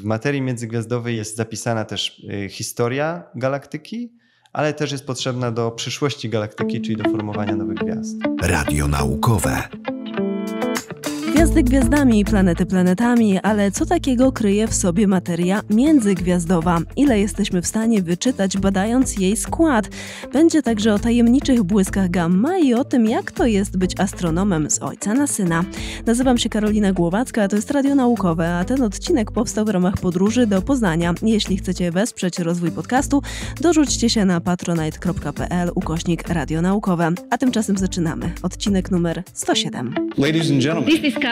W materii międzygwiazdowej jest zapisana też y, historia galaktyki, ale też jest potrzebna do przyszłości galaktyki, czyli do formowania nowych gwiazd. Radio naukowe. Gwiazdy gwiazdami, i planety planetami, ale co takiego kryje w sobie materia międzygwiazdowa? Ile jesteśmy w stanie wyczytać, badając jej skład? Będzie także o tajemniczych błyskach gamma i o tym, jak to jest być astronomem z ojca na syna. Nazywam się Karolina Głowacka, a to jest Radio Naukowe, a ten odcinek powstał w ramach podróży do Poznania. Jeśli chcecie wesprzeć rozwój podcastu, dorzućcie się na patronite.pl ukośnik Radio Naukowe. A tymczasem zaczynamy. Odcinek numer 107. Ladies and gentlemen.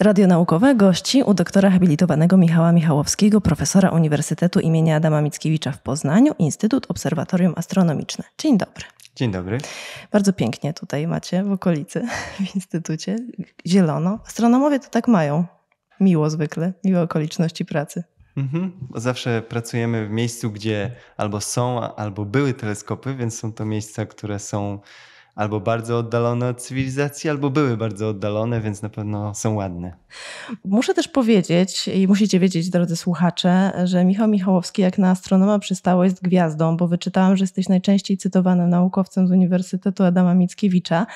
Radio Naukowe gości u doktora habilitowanego Michała Michałowskiego, profesora Uniwersytetu imienia Adama Mickiewicza w Poznaniu, Instytut Obserwatorium Astronomiczne. Dzień dobry. Dzień dobry. Bardzo pięknie tutaj macie w okolicy, w instytucie. Zielono. Astronomowie to tak mają. Miło zwykle, miłe okoliczności pracy. Mhm. Zawsze pracujemy w miejscu, gdzie albo są, albo były teleskopy, więc są to miejsca, które są albo bardzo oddalone od cywilizacji, albo były bardzo oddalone, więc na pewno są ładne. Muszę też powiedzieć, i musicie wiedzieć, drodzy słuchacze, że Michał Michałowski, jak na astronoma przystało, jest gwiazdą, bo wyczytałam, że jesteś najczęściej cytowanym naukowcem z Uniwersytetu Adama Mickiewicza,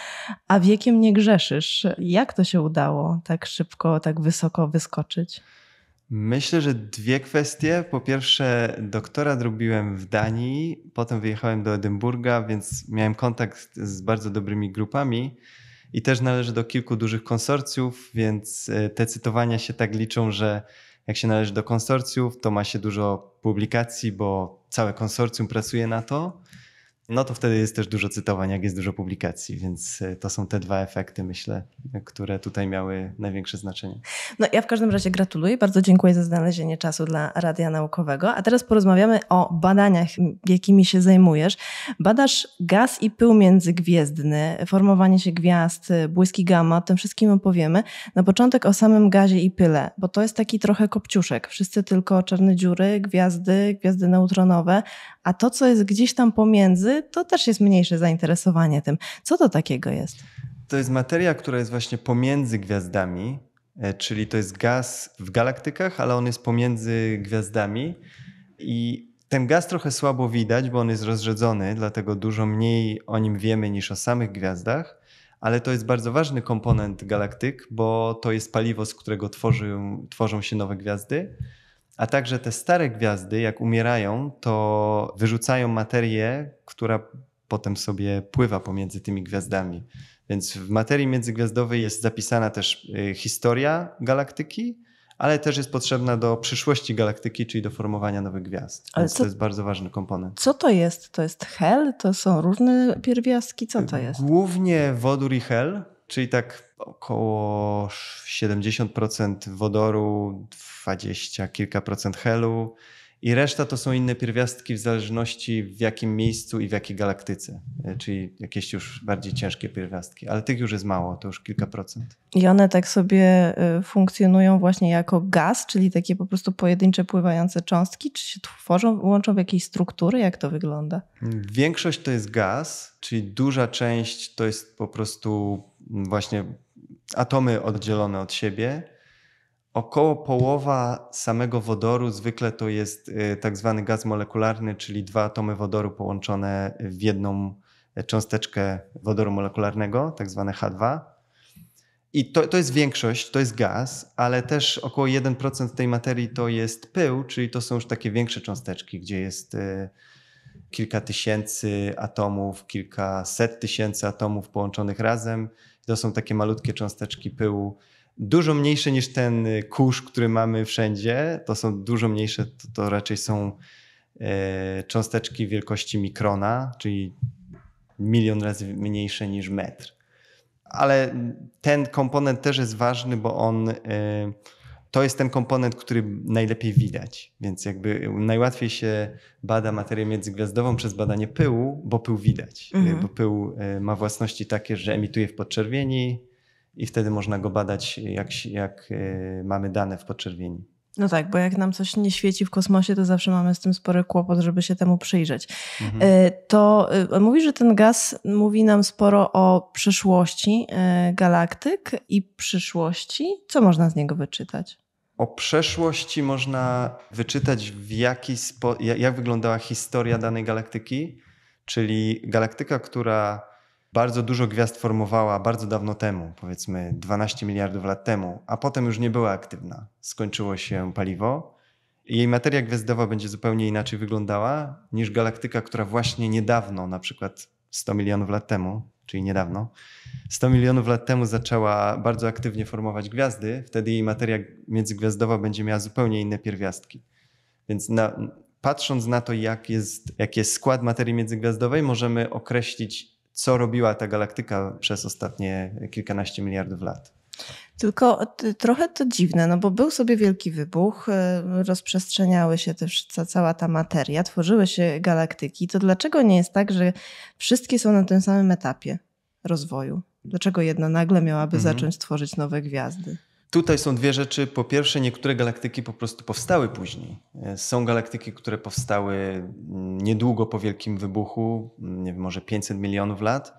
a wiekiem nie grzeszysz. Jak to się udało tak szybko, tak wysoko wyskoczyć? Myślę, że dwie kwestie. Po pierwsze, doktorat robiłem w Danii, potem wyjechałem do Edynburga, więc miałem kontakt z bardzo dobrymi grupami i też należy do kilku dużych konsorcjów, więc e, te cytowania się tak liczą, że jak się należy do konsorcjów, to ma się dużo publikacji, bo całe konsorcjum pracuje na to no to wtedy jest też dużo cytowań, jak jest dużo publikacji, więc e, to są te dwa efekty, myślę, które tutaj miały największe znaczenie. No ja w każdym razie gratuluję, bardzo dziękuję za znalezienie czasu dla Radia Naukowego. A teraz porozmawiamy o badaniach, jakimi się zajmujesz. Badasz gaz i pył międzygwiezdny, formowanie się gwiazd, błyski gamma, o tym wszystkim opowiemy. Na początek o samym gazie i pyle, bo to jest taki trochę kopciuszek. Wszyscy tylko czarne dziury, gwiazdy, gwiazdy neutronowe, a to, co jest gdzieś tam pomiędzy, to też jest mniejsze zainteresowanie tym. Co to takiego jest? To jest materia, która jest właśnie pomiędzy gwiazdami, e, czyli to jest gaz w galaktykach, ale on jest pomiędzy gwiazdami i ten gaz trochę słabo widać, bo on jest rozrzedzony, dlatego dużo mniej o nim wiemy niż o samych gwiazdach, ale to jest bardzo ważny komponent galaktyk, bo to jest paliwo, z którego tworzy, tworzą się nowe gwiazdy. A także te stare gwiazdy, jak umierają, to wyrzucają materię, która potem sobie pływa pomiędzy tymi gwiazdami. Więc w materii międzygwiazdowej jest zapisana też y, historia galaktyki, ale też jest potrzebna do przyszłości galaktyki, czyli do formowania nowych gwiazd. Ale co, to jest bardzo ważny komponent. Co to jest? To jest hel? To są różne pierwiastki? Co to y, jest? Głównie wodór i hel, czyli tak około 70% wodoru, 20 kilka procent helu i reszta to są inne pierwiastki w zależności w jakim miejscu i w jakiej galaktyce, e, czyli jakieś już bardziej ciężkie pierwiastki, ale tych już jest mało, to już kilka procent. I one tak sobie e, funkcjonują właśnie jako gaz, czyli takie po prostu pojedyncze pływające cząstki, czy się tworzą, łączą w jakiejś struktury, jak to wygląda? Większość to jest gaz, czyli duża część to jest po prostu właśnie atomy oddzielone od siebie. Około połowa samego wodoru zwykle to jest y, tak zwany gaz molekularny, czyli dwa atomy wodoru połączone w jedną y, cząsteczkę wodoru molekularnego, tak zwane H2. I to, to jest większość, to jest gaz, ale też około 1% tej materii to jest pył, czyli to są już takie większe cząsteczki, gdzie jest y, kilka tysięcy atomów, kilkaset tysięcy atomów połączonych razem to są takie malutkie cząsteczki pyłu, dużo mniejsze niż ten y, kurz, który mamy wszędzie. To są dużo mniejsze, to, to raczej są e, cząsteczki wielkości mikrona, czyli milion razy mniejsze niż metr. Ale ten komponent też jest ważny, bo on. E, to jest ten komponent, który najlepiej widać. Więc jakby najłatwiej się bada materię międzygwiazdową przez badanie pyłu, bo pył widać. Y, mhm. Bo pył y, ma własności takie, że emituje w podczerwieni i wtedy można go badać, jak, jak y, mamy dane w podczerwieni. No tak, bo jak nam coś nie świeci w kosmosie, to zawsze mamy z tym spory kłopot, żeby się temu przyjrzeć. Mhm. To mówi, że ten gaz mówi nam sporo o przyszłości galaktyk i przyszłości. Co można z niego wyczytać? O przeszłości można wyczytać, w jaki spo, jak wyglądała historia danej galaktyki, czyli galaktyka, która bardzo dużo gwiazd formowała bardzo dawno temu, powiedzmy 12 miliardów lat temu, a potem już nie była aktywna. Skończyło się paliwo. Jej materia gwiazdowa będzie zupełnie inaczej wyglądała niż galaktyka, która właśnie niedawno, na przykład 100 milionów lat temu, czyli niedawno, 100 milionów lat temu zaczęła bardzo aktywnie formować gwiazdy, wtedy jej materia międzygwiazdowa będzie miała zupełnie inne pierwiastki. Więc na, patrząc na to, jak jest, jaki jest skład materii międzygwiazdowej, możemy określić, co robiła ta galaktyka przez ostatnie kilkanaście miliardów lat. Tylko trochę to dziwne, no bo był sobie wielki wybuch, e, rozprzestrzeniały się też cała ta materia, tworzyły się galaktyki. To dlaczego nie jest tak, że wszystkie są na tym samym etapie rozwoju? Dlaczego jedna nagle miałaby mhm. zacząć tworzyć nowe gwiazdy? Tutaj są dwie rzeczy. Po pierwsze, niektóre galaktyki po prostu powstały później. E, są galaktyki, które powstały mm, niedługo po wielkim wybuchu, mm, nie wiem, może 500 milionów lat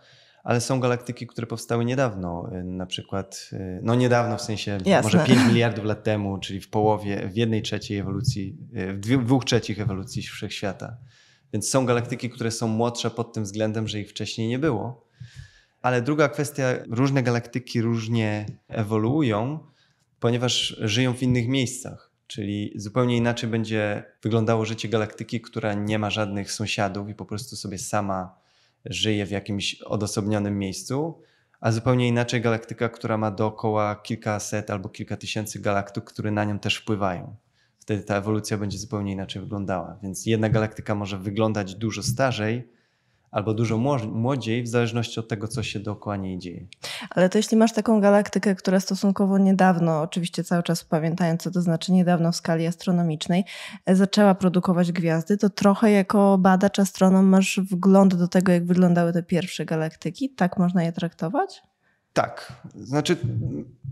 ale są galaktyki, które powstały niedawno, y, na przykład, y, no niedawno w sensie Jasne. może 5 miliardów lat temu, czyli w połowie, w jednej trzeciej ewolucji, y, w dwóch trzecich ewolucji wszechświata. Więc są galaktyki, które są młodsze pod tym względem, że ich wcześniej nie było. Ale druga kwestia, różne galaktyki różnie ewoluują, ponieważ żyją w innych miejscach. Czyli zupełnie inaczej będzie wyglądało życie galaktyki, która nie ma żadnych sąsiadów i po prostu sobie sama żyje w jakimś odosobnionym miejscu, a zupełnie inaczej galaktyka, która ma dookoła kilkaset albo kilka tysięcy galaktyk, które na nią też wpływają. Wtedy ta ewolucja będzie zupełnie inaczej wyglądała. Więc jedna galaktyka może wyglądać dużo starzej, albo dużo młodziej, w zależności od tego, co się dookoła niej dzieje. Ale to jeśli masz taką galaktykę, która stosunkowo niedawno, oczywiście cały czas pamiętając, co to znaczy niedawno w skali astronomicznej, e, zaczęła produkować gwiazdy, to trochę jako badacz astronom masz wgląd do tego, jak wyglądały te pierwsze galaktyki. Tak można je traktować? Tak. Znaczy,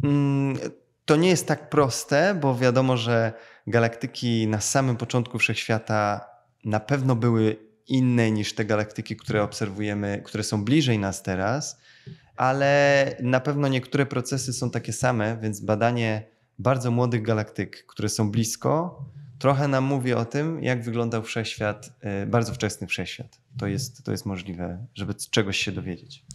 mm, to nie jest tak proste, bo wiadomo, że galaktyki na samym początku wszechświata na pewno były inne niż te galaktyki, które obserwujemy, które są bliżej nas teraz, ale na pewno niektóre procesy są takie same, więc badanie bardzo młodych galaktyk, które są blisko, trochę nam mówi o tym, jak wyglądał wszechświat, e, bardzo wczesny wszechświat. To jest, to jest możliwe, żeby czegoś się dowiedzieć.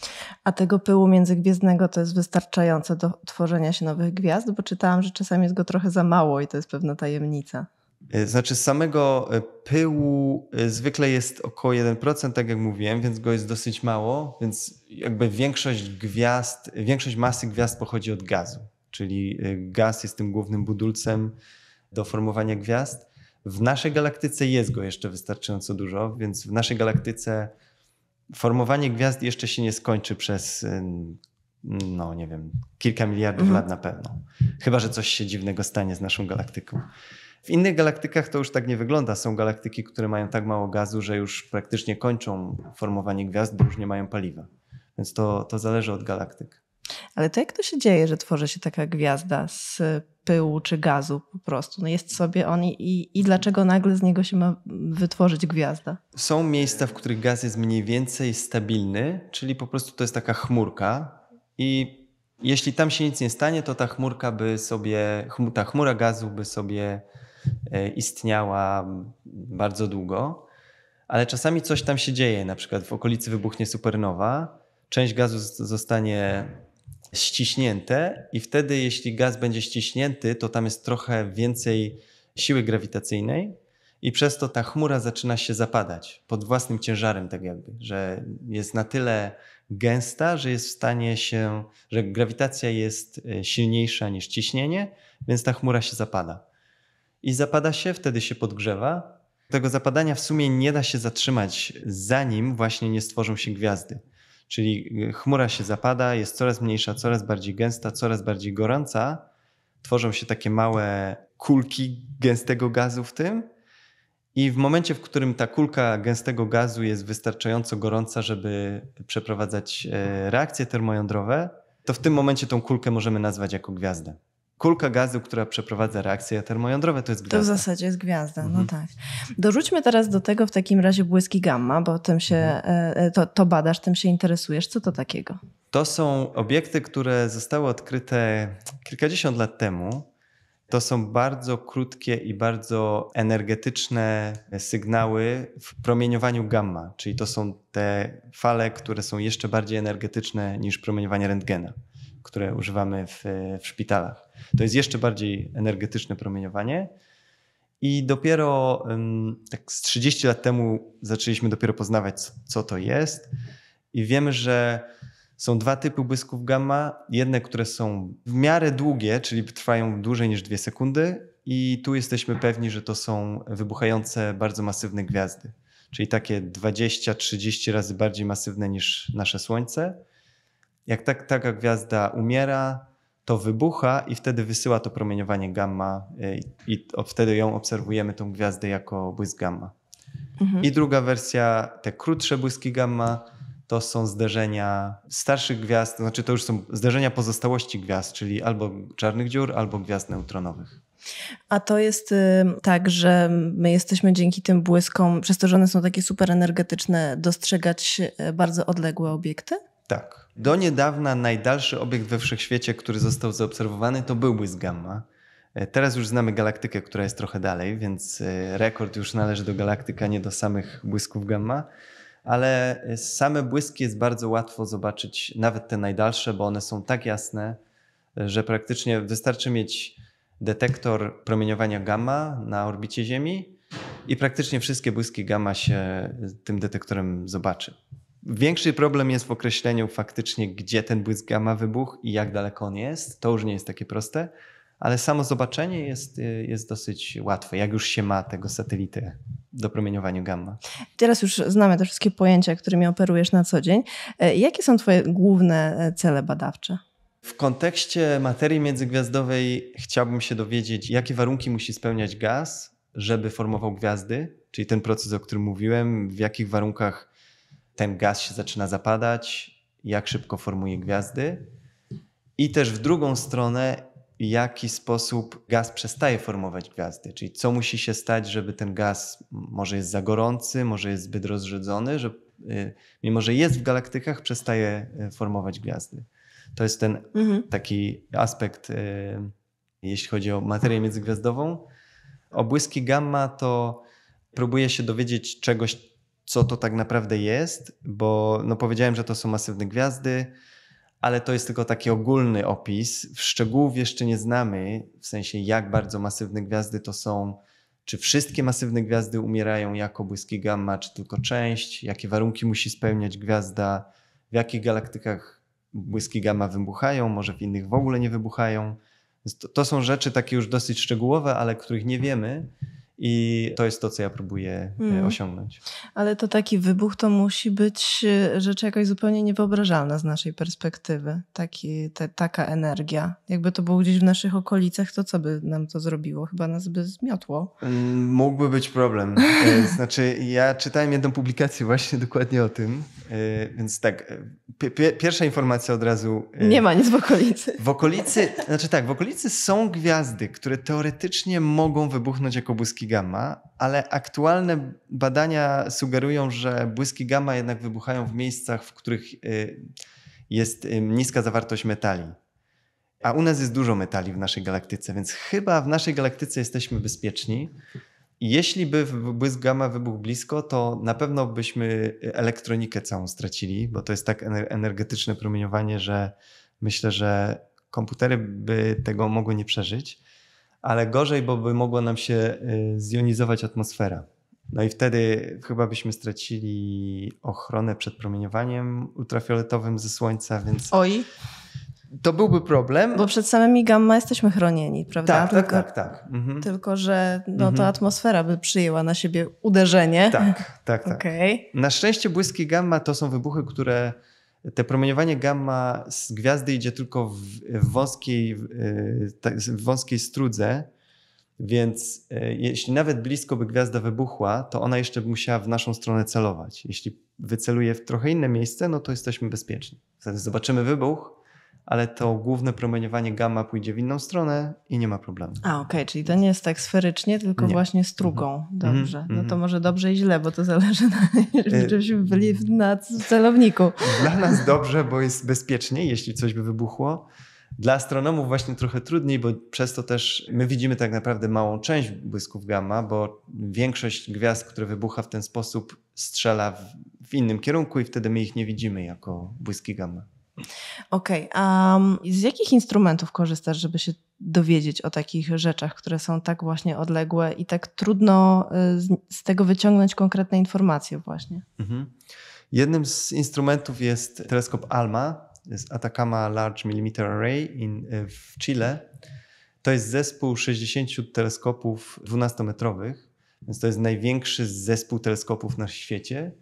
A tego pyłu międzygwiezdnego to jest wystarczające do tworzenia się nowych gwiazd, bo czytałam, że czasami jest go trochę za mało i to jest pewna tajemnica. E, znaczy, samego e, pyłu e, zwykle jest około 1%, tak jak mówiłem, więc go jest dosyć mało, więc jakby większość gwiazd, większość masy gwiazd pochodzi od gazu, czyli gaz jest tym głównym budulcem do formowania gwiazd. W naszej galaktyce jest go jeszcze wystarczająco dużo, więc w naszej galaktyce formowanie gwiazd jeszcze się nie skończy przez, no nie wiem, kilka miliardów mhm. lat na pewno. Chyba, że coś się dziwnego stanie z naszą galaktyką. W innych galaktykach to już tak nie wygląda. Są galaktyki, które mają tak mało gazu, że już praktycznie kończą formowanie gwiazd, bo już nie mają paliwa. Więc to, to zależy od galaktyk. Ale to jak to się dzieje, że tworzy się taka gwiazda z pyłu czy gazu po prostu? No jest sobie on i, i dlaczego nagle z niego się ma wytworzyć gwiazda? Są miejsca, w których gaz jest mniej więcej stabilny, czyli po prostu to jest taka chmurka i jeśli tam się nic nie stanie, to ta chmurka by sobie, ta chmura gazu by sobie E, istniała bardzo długo, ale czasami coś tam się dzieje, na przykład w okolicy wybuchnie supernowa, część gazu zostanie ściśnięte i wtedy jeśli gaz będzie ściśnięty, to tam jest trochę więcej siły grawitacyjnej i przez to ta chmura zaczyna się zapadać pod własnym ciężarem, tak jakby, że jest na tyle gęsta, że jest w stanie się, że grawitacja jest e, silniejsza niż ciśnienie, więc ta chmura się zapada i zapada się, wtedy się podgrzewa. Tego zapadania w sumie nie da się zatrzymać, zanim właśnie nie stworzą się gwiazdy. Czyli y, chmura się zapada, jest coraz mniejsza, coraz bardziej gęsta, coraz bardziej gorąca. Tworzą się takie małe kulki gęstego gazu w tym. I w momencie, w którym ta kulka gęstego gazu jest wystarczająco gorąca, żeby przeprowadzać e, reakcje termojądrowe, to w tym momencie tą kulkę możemy nazwać jako gwiazdę kulka gazu, która przeprowadza reakcje termojądrowe, to jest gwiazda. To w zasadzie jest gwiazda, no mhm. no tak. Dorzućmy teraz do tego w takim razie błyski gamma, bo tym się, mhm. e, e, to, to badasz, tym się interesujesz. Co to takiego? To są obiekty, które zostały odkryte kilkadziesiąt lat temu. To są bardzo krótkie i bardzo energetyczne sygnały w promieniowaniu gamma, czyli to są te fale, które są jeszcze bardziej energetyczne niż promieniowanie rentgena które używamy w, e, w szpitalach. To jest jeszcze bardziej energetyczne promieniowanie. I dopiero tak z 30 lat temu zaczęliśmy dopiero poznawać, co, co to jest. I wiemy, że są dwa typy błysków gamma. Jedne, które są w miarę długie, czyli trwają dłużej niż dwie sekundy, i tu jesteśmy pewni, że to są wybuchające bardzo masywne gwiazdy, czyli takie 20-30 razy bardziej masywne niż nasze Słońce. Jak tak, taka gwiazda umiera, to wybucha i wtedy wysyła to promieniowanie gamma y, i, i wtedy ją obserwujemy, tą gwiazdę, jako błysk gamma. Mhm. I druga wersja, te krótsze błyski gamma, to są zderzenia starszych gwiazd, to znaczy to już są zderzenia pozostałości gwiazd, czyli albo czarnych dziur, albo gwiazd neutronowych. A to jest y, tak, że my jesteśmy dzięki tym błyskom, przez to, że one są takie super energetyczne, dostrzegać y, bardzo odległe obiekty? Tak. Do niedawna najdalszy obiekt we wszechświecie, który został zaobserwowany, to był błysk gamma. E, teraz już znamy galaktykę, która jest trochę dalej, więc e, rekord już należy do galaktyka, nie do samych błysków gamma. Ale e, same błyski jest bardzo łatwo zobaczyć, nawet te najdalsze, bo one są tak jasne, że praktycznie wystarczy mieć detektor promieniowania gamma na orbicie Ziemi i praktycznie wszystkie błyski gamma się tym detektorem zobaczy. Większy problem jest w określeniu faktycznie, gdzie ten błysk gamma wybuchł i jak daleko on jest. To już nie jest takie proste, ale samo zobaczenie jest, y, jest dosyć łatwe, jak już się ma tego satelity do promieniowania gamma. Teraz już znamy te wszystkie pojęcia, którymi operujesz na co dzień. E, jakie są Twoje główne e, cele badawcze? W kontekście materii międzygwiazdowej chciałbym się dowiedzieć, jakie warunki musi spełniać gaz, żeby formował gwiazdy, czyli ten proces, o którym mówiłem, w jakich warunkach ten gaz się zaczyna zapadać, jak szybko formuje gwiazdy. I też w drugą stronę, w jaki sposób gaz przestaje formować gwiazdy, czyli co musi się stać, żeby ten gaz może jest za gorący, może jest zbyt rozrzedzony, że y, mimo że jest w galaktykach, przestaje y, formować gwiazdy. To jest ten mhm. taki aspekt, y, jeśli chodzi o materię międzygwiazdową. Obłyski gamma to próbuje się dowiedzieć czegoś, co to tak naprawdę jest, bo no powiedziałem, że to są masywne gwiazdy, ale to jest tylko taki ogólny opis. W szczegółów jeszcze nie znamy, w sensie jak bardzo masywne gwiazdy to są, czy wszystkie masywne gwiazdy umierają jako błyski gamma, czy tylko część, jakie warunki musi spełniać gwiazda, w jakich galaktykach błyski gamma wybuchają, może w innych w ogóle nie wybuchają. To, to są rzeczy takie już dosyć szczegółowe, ale których nie wiemy. I to jest to, co ja próbuję mm. osiągnąć. Ale to taki wybuch to musi być e, rzecz jakoś zupełnie niewyobrażalna z naszej perspektywy. Taki, te, taka energia. Jakby to było gdzieś w naszych okolicach, to co by nam to zrobiło? Chyba nas by zmiotło. Mm, mógłby być problem. E, znaczy, ja czytałem jedną publikację właśnie dokładnie o tym. Więc tak, pierwsza informacja od razu. Nie ma nic w okolicy. W okolicy, znaczy tak, w okolicy są gwiazdy, które teoretycznie mogą wybuchnąć jako błyski gamma, ale aktualne badania sugerują, że błyski gamma jednak wybuchają w miejscach, w których y, jest y, niska zawartość metali. A u nas jest dużo metali w naszej galaktyce, więc chyba w naszej galaktyce jesteśmy bezpieczni. Jeśli by błysk gamma wybuchł blisko, to na pewno byśmy y, elektronikę całą stracili, bo to jest tak energetyczne promieniowanie, że myślę, że komputery by tego mogły nie przeżyć ale gorzej, bo by mogła nam się y, zjonizować atmosfera. No i wtedy chyba byśmy stracili ochronę przed promieniowaniem ultrafioletowym ze słońca, więc. Oj. To byłby problem. Bo przed samymi gamma jesteśmy chronieni, prawda? Tak, tylko, tak, tak. tak. Mhm. Tylko, że no, mhm. to atmosfera by przyjęła na siebie uderzenie. Tak, tak, tak. Okay. Na szczęście błyski gamma to są wybuchy, które te promieniowanie gamma z gwiazdy idzie tylko w, w wąskiej, w e, tak, wąskiej strudze, więc e, jeśli nawet blisko by gwiazda wybuchła, to ona jeszcze by musiała w naszą stronę celować. Jeśli wyceluje w trochę inne miejsce, no to jesteśmy bezpieczni. Zatem zobaczymy wybuch, ale to główne promieniowanie gamma pójdzie w inną stronę i nie ma problemu. A, okej, okay, czyli to nie jest tak sferycznie, tylko nie. właśnie strugą. Mhm. Dobrze. no mhm. to może dobrze i źle, bo to zależy na, żebyśmy byli na celowniku. Dla nas dobrze, bo jest bezpieczniej, jeśli coś by wybuchło. Dla astronomów właśnie trochę trudniej, bo przez to też my widzimy tak naprawdę małą część błysków gamma, bo większość gwiazd, które wybucha w ten sposób, strzela w, w innym kierunku i wtedy my ich nie widzimy jako błyski gamma. Okej, okay, a z jakich instrumentów korzystasz, żeby się dowiedzieć o takich rzeczach, które są tak właśnie odległe i tak trudno y, z, tego wyciągnąć konkretne informacje właśnie? Mhm. Jednym z instrumentów jest teleskop ALMA z Atacama Large Millimeter Array in, y, w Chile. To jest zespół 60 teleskopów 12-metrowych, więc to jest największy zespół teleskopów na świecie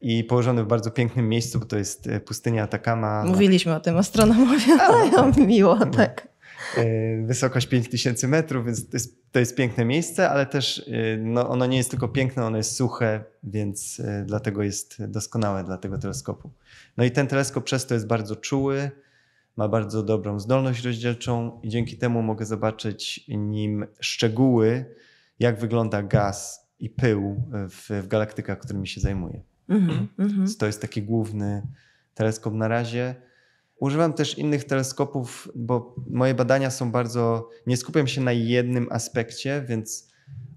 i położony w bardzo pięknym miejscu, bo to jest e, pustynia Atakama. Mówiliśmy o tym astronomowie, ale no tak. miło, no. tak. E, wysokość 5000 metrów, więc to jest, to jest, piękne miejsce, ale też e, no, ono nie jest tylko piękne, ono jest suche, więc dlatego jest doskonałe dla tego teleskopu. No i ten teleskop przez to jest bardzo czuły, ma bardzo dobrą zdolność rozdzielczą i dzięki temu mogę zobaczyć nim szczegóły, jak wygląda gaz i pył w, w galaktykach, którymi się zajmuję. Mhm, mm -hmm. To jest taki główny teleskop na razie. Używam też innych teleskopów, bo moje badania są bardzo. Nie skupiam się na jednym aspekcie, więc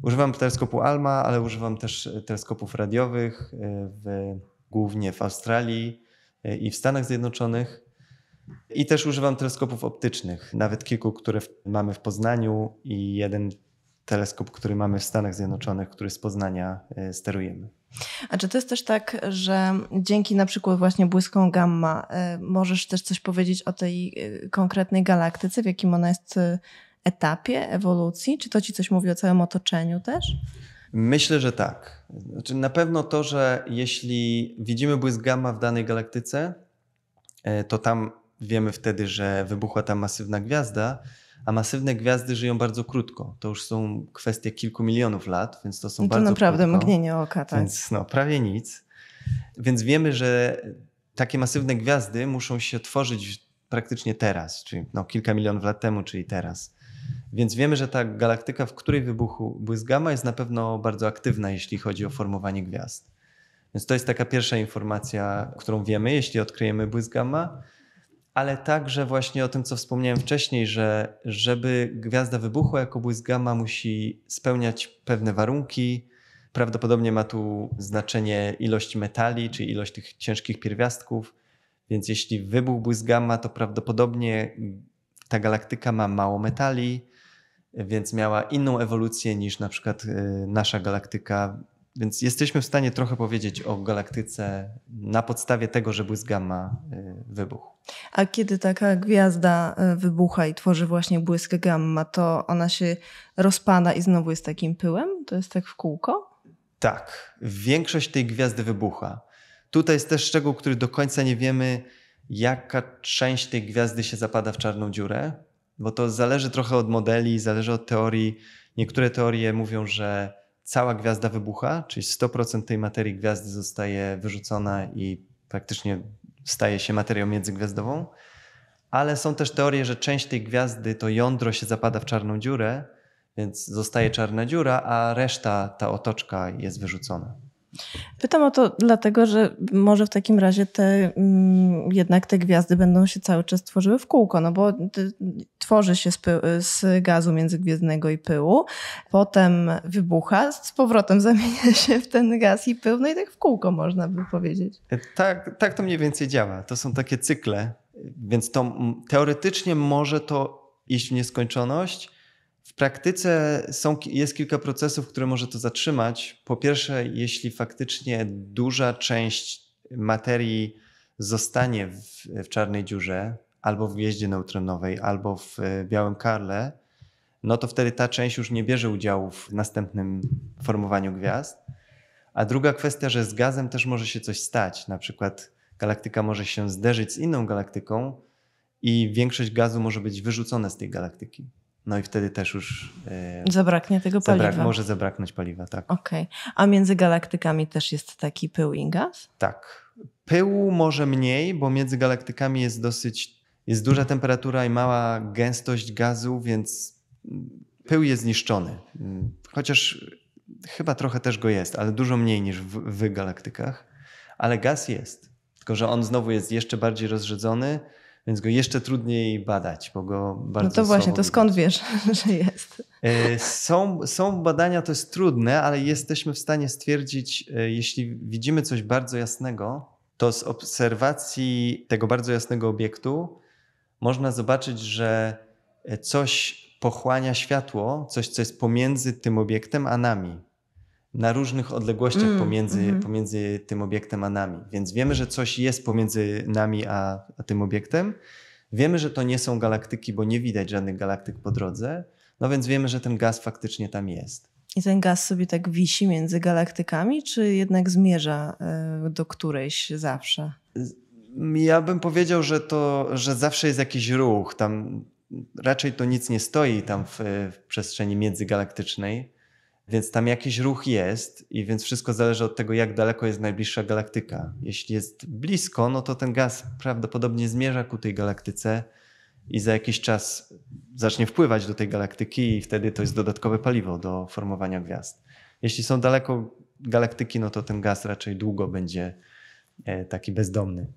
używam teleskopu ALMA, ale używam też e, teleskopów radiowych, e, w, głównie w Australii e, i w Stanach Zjednoczonych. I też używam teleskopów optycznych, nawet kilku, które mamy w Poznaniu i jeden teleskop, który mamy w Stanach Zjednoczonych, który z Poznania sterujemy. A czy to jest też tak, że dzięki na przykład właśnie błyskom gamma y, możesz też coś powiedzieć o tej y, konkretnej galaktyce, w jakim ona jest y, etapie ewolucji? Czy to ci coś mówi o całym otoczeniu też? Myślę, że tak. Znaczy, na pewno to, że jeśli widzimy błysk gamma w danej galaktyce, to tam wiemy wtedy, że wybuchła tam masywna gwiazda, a masywne gwiazdy żyją bardzo krótko. To już są kwestie kilku milionów lat, więc to są no to bardzo. To naprawdę krótko, mgnienie oka, tak. Więc no, prawie nic. Więc wiemy, że takie masywne gwiazdy muszą się tworzyć praktycznie teraz, czyli no, kilka milionów lat temu, czyli teraz. Więc wiemy, że ta galaktyka, w której wybuchł błysk jest na pewno bardzo aktywna, jeśli chodzi o formowanie gwiazd. Więc to jest taka pierwsza informacja, którą wiemy, jeśli odkryjemy błysk ale także właśnie o tym, co wspomniałem wcześniej, że żeby gwiazda wybuchła jako błysk gamma, musi spełniać pewne warunki. Prawdopodobnie ma tu znaczenie ilość metali, czy ilość tych ciężkich pierwiastków. Więc jeśli wybuch błysk gamma, to prawdopodobnie ta galaktyka ma mało metali, więc miała inną ewolucję niż na przykład y, nasza galaktyka więc jesteśmy w stanie trochę powiedzieć o galaktyce na podstawie tego, że błysk gamma y, wybuchł. A kiedy taka gwiazda y, wybucha i tworzy właśnie błysk gamma, to ona się rozpada i znowu jest takim pyłem? To jest tak w kółko? Tak. Większość tej gwiazdy wybucha. Tutaj jest też szczegół, który do końca nie wiemy, jaka część tej gwiazdy się zapada w czarną dziurę, bo to zależy trochę od modeli, zależy od teorii. Niektóre teorie mówią, że cała gwiazda wybucha, czyli 100% tej materii gwiazdy zostaje wyrzucona i praktycznie staje się materią międzygwiazdową. Ale są też teorie, że część tej gwiazdy, to jądro się zapada w czarną dziurę, więc zostaje czarna dziura, a reszta, ta otoczka jest wyrzucona. Pytam o to dlatego, że może w takim razie te, mm, jednak te gwiazdy będą się cały czas tworzyły w kółko, no bo tworzy się z, z gazu międzygwiezdnego i pyłu, potem wybucha, z powrotem zamienia się w ten gaz i pył, no i tak w kółko można by powiedzieć. Tak, tak to mniej więcej działa. To są takie cykle, więc to teoretycznie może to iść w nieskończoność, w praktyce są, jest kilka procesów, które może to zatrzymać. Po pierwsze, jeśli faktycznie duża część materii zostanie w, w czarnej dziurze, albo w gwieździe neutronowej, albo w e, białym karle, no to wtedy ta część już nie bierze udziału w następnym formowaniu gwiazd. A druga kwestia, że z gazem też może się coś stać. Na przykład galaktyka może się zderzyć z inną galaktyką i większość gazu może być wyrzucone z tej galaktyki. No i wtedy też już. Yy, Zabraknie tego paliwa. Może zabraknąć paliwa, tak. Okej. Okay. A między galaktykami też jest taki pył i gaz? Tak. Pyłu może mniej, bo między galaktykami jest dosyć. Jest duża temperatura i mała gęstość gazu, więc pył jest zniszczony. Chociaż chyba trochę też go jest, ale dużo mniej niż w, w galaktykach. Ale gaz jest. Tylko, że on znowu jest jeszcze bardziej rozrzedzony więc go jeszcze trudniej badać, bo go bardzo. No to właśnie, to skąd wiesz, że jest? E, są, są badania, to jest trudne, ale jesteśmy w stanie stwierdzić, e, jeśli widzimy coś bardzo jasnego, to z obserwacji tego bardzo jasnego obiektu można zobaczyć, że e, coś pochłania światło, coś, co jest pomiędzy tym obiektem a nami na różnych odległościach mm, pomiędzy, mm. pomiędzy tym obiektem a nami. Więc wiemy, że coś jest pomiędzy nami a, a, tym obiektem. Wiemy, że to nie są galaktyki, bo nie widać żadnych galaktyk po drodze. No więc wiemy, że ten gaz faktycznie tam jest. I ten gaz sobie tak wisi między galaktykami, czy jednak zmierza e, do którejś zawsze? Ja bym powiedział, że to, że zawsze jest jakiś ruch. Tam raczej to nic nie stoi tam w, w przestrzeni międzygalaktycznej więc tam jakiś ruch jest, i więc wszystko zależy od tego, jak daleko jest najbliższa galaktyka. Jeśli jest blisko, no to ten gaz prawdopodobnie zmierza ku tej galaktyce i za jakiś czas zacznie wpływać do tej galaktyki, i wtedy to jest dodatkowe paliwo do formowania gwiazd. Jeśli są daleko galaktyki, no to ten gaz raczej długo będzie e, taki bezdomny.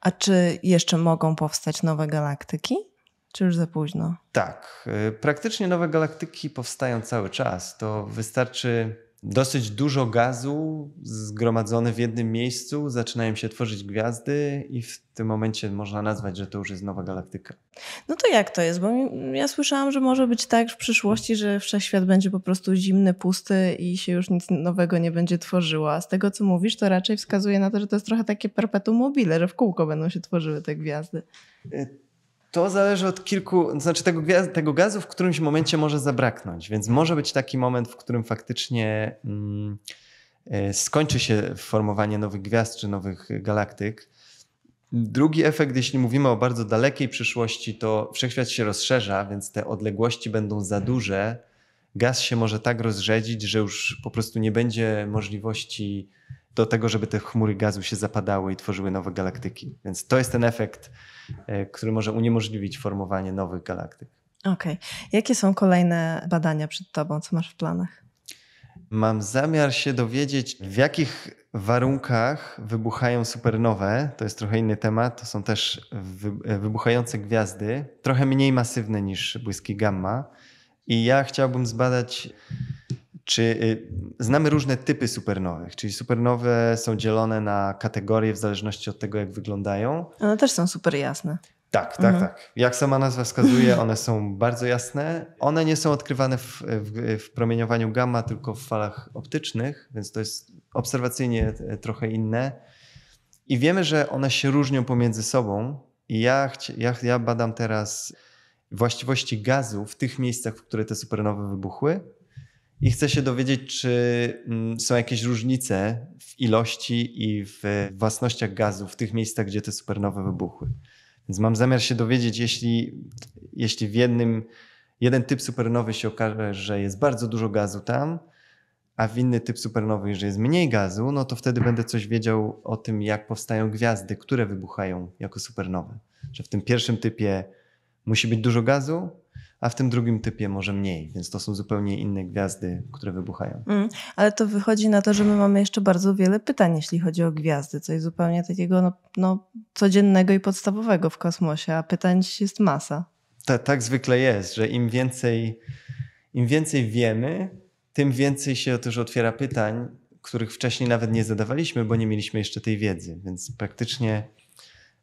A czy jeszcze mogą powstać nowe galaktyki? Czy już za późno? Tak. Y, praktycznie nowe galaktyki powstają cały czas. To wystarczy dosyć dużo gazu zgromadzone w jednym miejscu, zaczynają się tworzyć gwiazdy, i w tym momencie można nazwać, że to już jest nowa galaktyka. No to jak to jest? Bo ja słyszałam, że może być tak w przyszłości, że wszechświat będzie po prostu zimny, pusty i się już nic nowego nie będzie tworzyło. A z tego, co mówisz, to raczej wskazuje na to, że to jest trochę takie perpetuum mobile, że w kółko będą się tworzyły te gwiazdy. Y, to zależy od kilku, znaczy tego, tego gazu w którymś momencie może zabraknąć, więc może być taki moment, w którym faktycznie mm, e, skończy się formowanie nowych gwiazd czy nowych galaktyk. Drugi efekt, jeśli mówimy o bardzo dalekiej przyszłości, to wszechświat się rozszerza, więc te odległości będą za duże. Gaz się może tak rozrzedzić, że już po prostu nie będzie możliwości do tego, żeby te chmury gazu się zapadały i tworzyły nowe galaktyki. Więc to jest ten efekt, e, który może uniemożliwić formowanie nowych galaktyk. Okej. Okay. Jakie są kolejne badania przed Tobą? Co masz w planach? Mam zamiar się dowiedzieć, w jakich warunkach wybuchają supernowe. To jest trochę inny temat. To są też e, wybuchające gwiazdy, trochę mniej masywne niż błyski gamma. I ja chciałbym zbadać czy y, znamy różne typy supernowych? Czyli supernowe są dzielone na kategorie w zależności od tego, jak wyglądają. One też są super jasne. Tak, tak, mhm. tak. Jak sama nazwa wskazuje, one są bardzo jasne. One nie są odkrywane w, w, w, promieniowaniu gamma, tylko w falach optycznych, więc to jest obserwacyjnie e, trochę inne. I wiemy, że one się różnią pomiędzy sobą. I ja, ja, ja badam teraz właściwości gazu w tych miejscach, w które te supernowe wybuchły i chcę się dowiedzieć, czy mm, są jakieś różnice w ilości i w własnościach gazu w tych miejscach, gdzie te supernowe wybuchły. Więc mam zamiar się dowiedzieć, jeśli, jeśli w jednym, jeden typ supernowy się okaże, że jest bardzo dużo gazu tam, a w inny typ supernowy, że jest mniej gazu, no to wtedy będę coś wiedział o tym, jak powstają gwiazdy, które wybuchają jako supernowe. Że w tym pierwszym typie musi być dużo gazu, a w tym drugim typie może mniej, więc to są zupełnie inne gwiazdy, które wybuchają. Mm, ale to wychodzi na to, że my mamy jeszcze bardzo wiele pytań, jeśli chodzi o gwiazdy, coś zupełnie takiego no, no codziennego i podstawowego w kosmosie, a pytań jest masa. Ta, tak zwykle jest, że im więcej, im więcej wiemy, tym więcej się też otwiera pytań, których wcześniej nawet nie zadawaliśmy, bo nie mieliśmy jeszcze tej wiedzy, więc praktycznie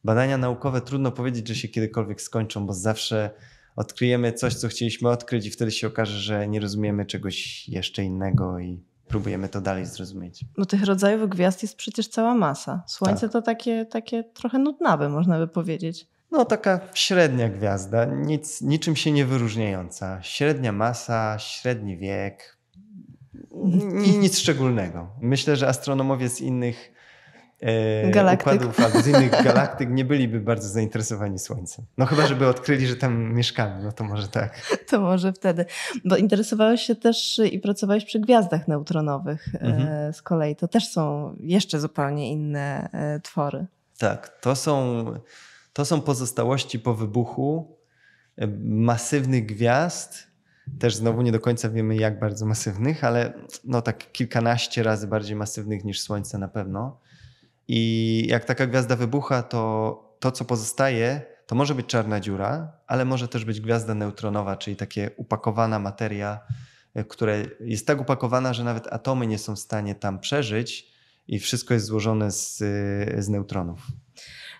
badania naukowe trudno powiedzieć, że się kiedykolwiek skończą, bo zawsze odkryjemy coś, co chcieliśmy odkryć, i wtedy się okaże, że nie rozumiemy czegoś jeszcze innego i próbujemy to dalej zrozumieć. No tych rodzajów gwiazd jest przecież cała masa. Słońce tak. to takie, takie trochę nudnawe, można by powiedzieć. No taka średnia gwiazda, nic, niczym się nie wyróżniająca. Średnia masa, średni wiek, nic szczególnego. Myślę, że astronomowie z innych E, galaktyk. układów z innych galaktyk nie byliby bardzo zainteresowani Słońcem. No chyba, żeby odkryli, że tam mieszkamy, no to może tak. To może wtedy. Bo interesowałeś się też i pracowałeś przy gwiazdach neutronowych e, mhm. z kolei. To też są jeszcze zupełnie inne e, twory. Tak, to są, to są pozostałości po wybuchu masywnych gwiazd, też znowu nie do końca wiemy, jak bardzo masywnych, ale no tak kilkanaście razy bardziej masywnych niż Słońce na pewno. I jak taka gwiazda wybucha, to to, co pozostaje, to może być czarna dziura, ale może też być gwiazda neutronowa, czyli takie upakowana materia, e, która jest tak upakowana, że nawet atomy nie są w stanie tam przeżyć i wszystko jest złożone z, e, z neutronów.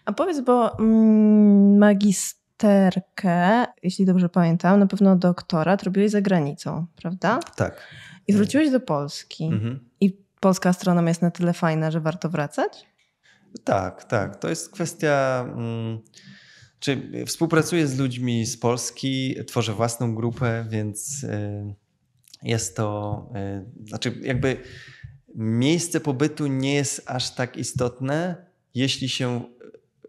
A powiedz, bo mm, magisterkę, jeśli dobrze pamiętam, na pewno doktorat robiłeś za granicą, prawda? Tak. I wróciłeś do Polski. Mhm. I polska astronomia jest na tyle fajna, że warto wracać? Tak, tak. To jest kwestia. Mm, czy współpracuję z ludźmi z Polski, tworzę własną grupę, więc y, jest to. Y, znaczy, jakby miejsce pobytu nie jest aż tak istotne, jeśli się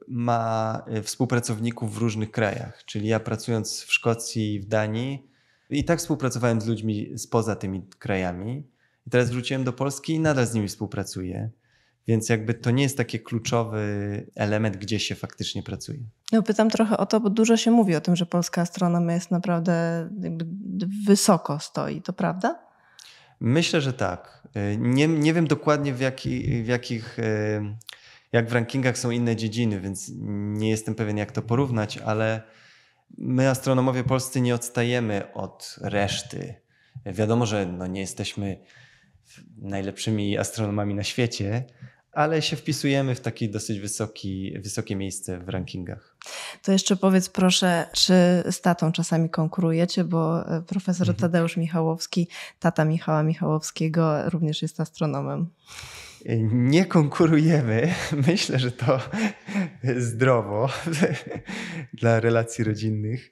ma współpracowników w różnych krajach. Czyli ja pracując w Szkocji i w Danii, i tak współpracowałem z ludźmi spoza tymi krajami. I teraz wróciłem do Polski i nadal z nimi współpracuję. Więc jakby to nie jest taki kluczowy element, gdzie się faktycznie pracuje. No pytam trochę o to, bo dużo się mówi o tym, że polska astronomia jest naprawdę wysoko stoi, to prawda? Myślę, że tak. Y, nie, nie wiem dokładnie w, jaki, w jakich, y, jak w rankingach są inne dziedziny, więc nie jestem pewien jak to porównać, ale my astronomowie polscy nie odstajemy od reszty. Wiadomo, że no nie jesteśmy najlepszymi astronomami na świecie, ale się wpisujemy w takie dosyć wysoki, wysokie miejsce w rankingach. To jeszcze powiedz proszę, czy z tatą czasami konkurujecie, bo e, profesor mhm. Tadeusz Michałowski, tata Michała Michałowskiego również jest astronomem. E, nie konkurujemy. Myślę, że to zdrowo dla relacji rodzinnych.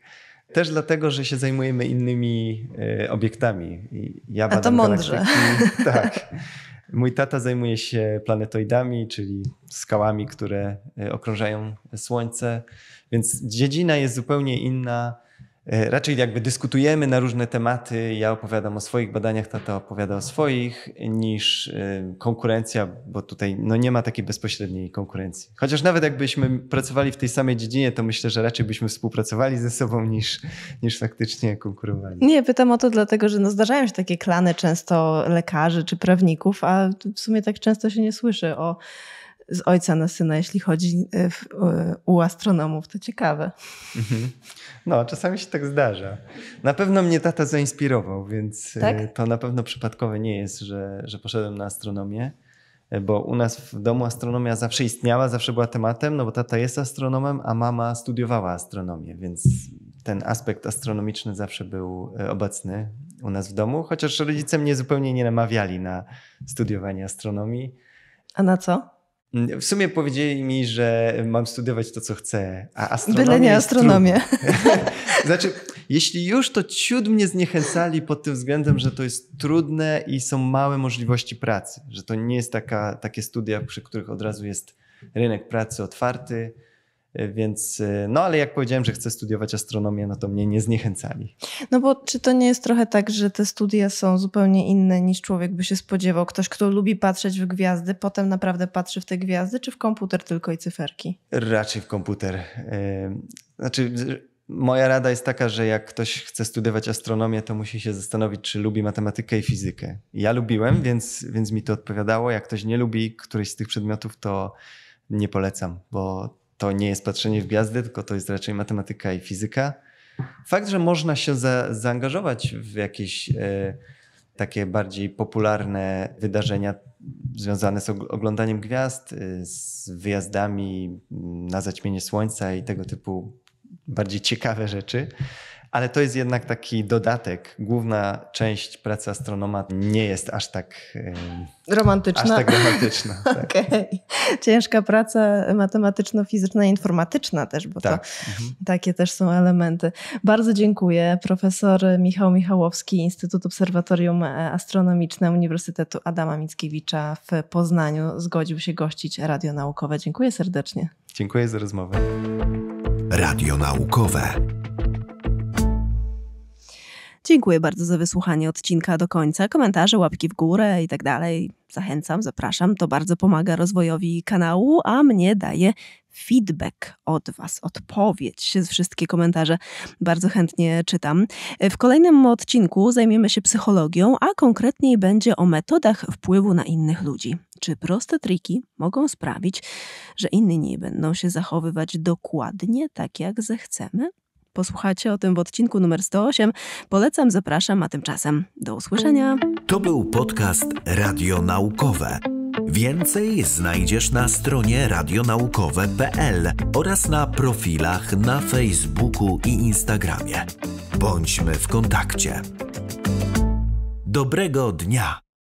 Też dlatego, że się zajmujemy innymi e, obiektami. Ja A to mądrze. Galaktyki. Tak. Mój tata zajmuje się planetoidami, czyli skałami, które e, okrążają Słońce, więc dziedzina jest zupełnie inna E, raczej jakby dyskutujemy na różne tematy. Ja opowiadam o swoich badaniach, tata opowiada o swoich, niż e, konkurencja, bo tutaj no nie ma takiej bezpośredniej konkurencji. Chociaż nawet jakbyśmy pracowali w tej samej dziedzinie, to myślę, że raczej byśmy współpracowali ze sobą niż, niż faktycznie konkurowali. Nie, pytam o to dlatego, że no zdarzają się takie klany często lekarzy czy prawników, a w sumie tak często się nie słyszy o z ojca na syna, jeśli chodzi e, w, e, u astronomów. To ciekawe. Mhm. No, czasami się tak zdarza. Na pewno mnie tata zainspirował, więc e, tak? to na pewno przypadkowe nie jest, że, że poszedłem na astronomię, bo u nas w domu astronomia zawsze istniała, zawsze była tematem, no bo tata jest astronomem, a mama studiowała astronomię, więc ten aspekt astronomiczny zawsze był obecny u nas w domu, chociaż rodzice mnie zupełnie nie namawiali na studiowanie astronomii. A na co? Mm, w sumie powiedzieli mi, że mam studiować to, co chcę, a astronomię. Byle nie astronomię. znaczy, jeśli już, to ciut mnie zniechęcali pod tym względem, że to jest trudne i są małe możliwości pracy, że to nie jest taka, takie studia, przy których od razu jest rynek pracy otwarty, więc, e, no ale jak powiedziałem, że chcę studiować astronomię, no to mnie nie zniechęcali. No bo czy to nie jest trochę tak, że te studia są zupełnie inne niż człowiek by się spodziewał? Ktoś, kto lubi patrzeć w gwiazdy, potem naprawdę patrzy w te gwiazdy, czy w komputer tylko i cyferki? Raczej w komputer. E, znaczy, moja rada jest taka, że jak ktoś chce studiować astronomię, to musi się zastanowić, czy lubi matematykę i fizykę. Ja lubiłem, więc, więc mi to odpowiadało. Jak ktoś nie lubi któryś z tych przedmiotów, to nie polecam, bo to nie jest patrzenie w gwiazdy, tylko to jest raczej matematyka i fizyka. Fakt, że można się za, zaangażować w jakieś e, takie bardziej popularne wydarzenia związane z oglądaniem gwiazd, e, z wyjazdami na zaćmienie słońca i tego typu bardziej ciekawe rzeczy ale to jest jednak taki dodatek. Główna część pracy astronoma nie jest aż tak yy, romantyczna. Aż tak romantyczna. tak. Okay. Ciężka praca matematyczno-fizyczna, i informatyczna też, bo tak. to mhm. takie też są elementy. Bardzo dziękuję. Profesor Michał Michałowski, Instytut Obserwatorium Astronomiczne Uniwersytetu Adama Mickiewicza w Poznaniu zgodził się gościć Radio Naukowe. Dziękuję serdecznie. Dziękuję za rozmowę. Radio Naukowe. Dziękuję bardzo za wysłuchanie odcinka do końca. Komentarze, łapki w górę i tak dalej. Zachęcam, zapraszam. To bardzo pomaga rozwojowi kanału, a mnie daje feedback od Was, odpowiedź z wszystkie komentarze. Bardzo chętnie czytam. W kolejnym odcinku zajmiemy się psychologią, a konkretniej będzie o metodach wpływu na innych ludzi. Czy proste triki mogą sprawić, że inni nie będą się zachowywać dokładnie tak, jak zechcemy? posłuchacie o tym w odcinku numer 108. Polecam, zapraszam, a tymczasem do usłyszenia. To był podcast Radio Naukowe. Więcej znajdziesz na stronie radionaukowe.pl oraz na profilach na Facebooku i Instagramie. Bądźmy w kontakcie. Dobrego dnia!